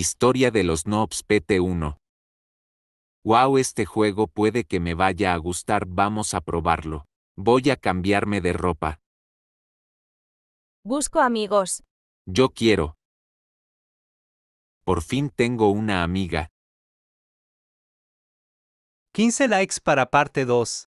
Historia de los Noobs PT1. Wow, este juego puede que me vaya a gustar, vamos a probarlo. Voy a cambiarme de ropa. Busco amigos. Yo quiero. Por fin tengo una amiga. 15 likes para parte 2.